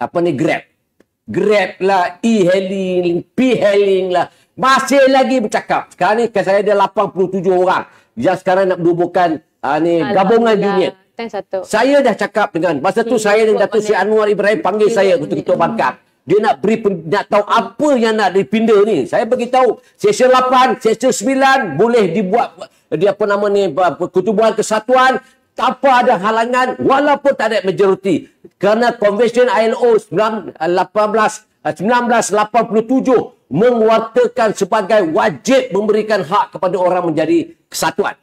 apa ni grab grab lah e-hailing p-hailing lah masih lagi bercakap sekarang ni saya ada 87 orang yang sekarang nak berhubungkan uh, ah, ni gabungan dunia. saya dah cakap dengan masa tu saya dan Datuk Sri Anwar Ibrahim panggil saya untuk ketua markah dia nak beri nak tahu apa yang nak dipindah ni saya bagi tahu sesi 8 sesi 9 boleh dibuat dia apa nama ni kutubuhan kesatuan tanpa ada halangan walaupun tak ada majoriti kerana konvensyen ILO 1987 mewartakan sebagai wajib memberikan hak kepada orang menjadi kesatuan.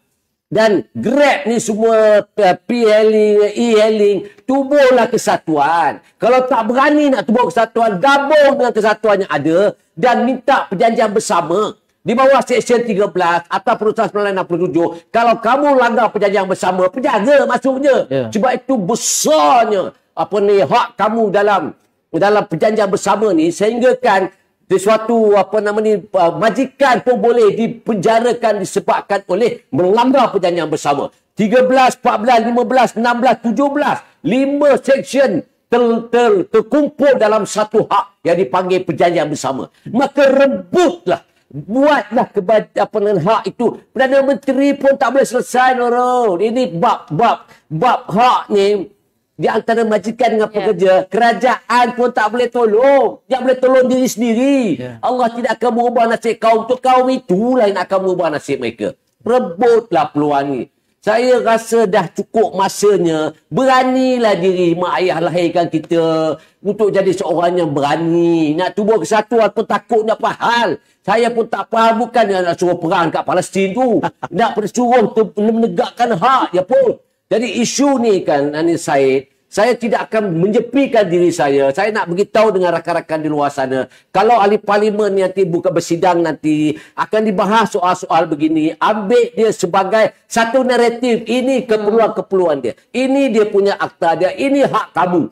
Dan Grab ni semua eh, PLing, E-Hailing, tubuhlah kesatuan. Kalau tak berani nak tubuh kesatuan, gabung dengan kesatuan yang ada dan minta perjanjian bersama di bawah Seksyen 13 atau Perusahaan 1967, kalau kamu langgar perjanjian bersama, penjaga maksudnya. Yeah. Sebab itu besarnya apa ni hak kamu dalam dalam perjanjian bersama ni sehingga kan sesuatu apa nama ni uh, majikan pun boleh dipenjarakan disebabkan oleh melanggar perjanjian bersama 13 14 15 16 17 lima section ter, ter, terkumpul dalam satu hak yang dipanggil perjanjian bersama maka rebutlah buatlah keba- apa dengan hak itu Perdana Menteri pun tak boleh selesai Nurul ini bab bab bab hak ni di antara majikan dengan ya. pekerja yeah. kerajaan pun tak boleh tolong dia boleh tolong diri sendiri yeah. Allah tidak akan mengubah nasib kaum untuk kaum itulah yang akan mengubah nasib mereka rebutlah peluang ini saya rasa dah cukup masanya beranilah diri mak ayah lahirkan kita untuk jadi seorang yang berani nak cuba kesatuan pun takutnya apa hal saya pun tak faham bukan nak suruh perang kat Palestin tu nak suruh menegakkan hak ya pun jadi isu ni kan Nani Said, saya tidak akan menyepikan diri saya. Saya nak beritahu dengan rakan-rakan di luar sana. Kalau ahli parlimen nanti buka bersidang nanti akan dibahas soal-soal begini. Ambil dia sebagai satu naratif. Ini keperluan-keperluan dia. Ini dia punya akta dia. Ini hak kamu.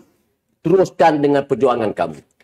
Teruskan dengan perjuangan kamu.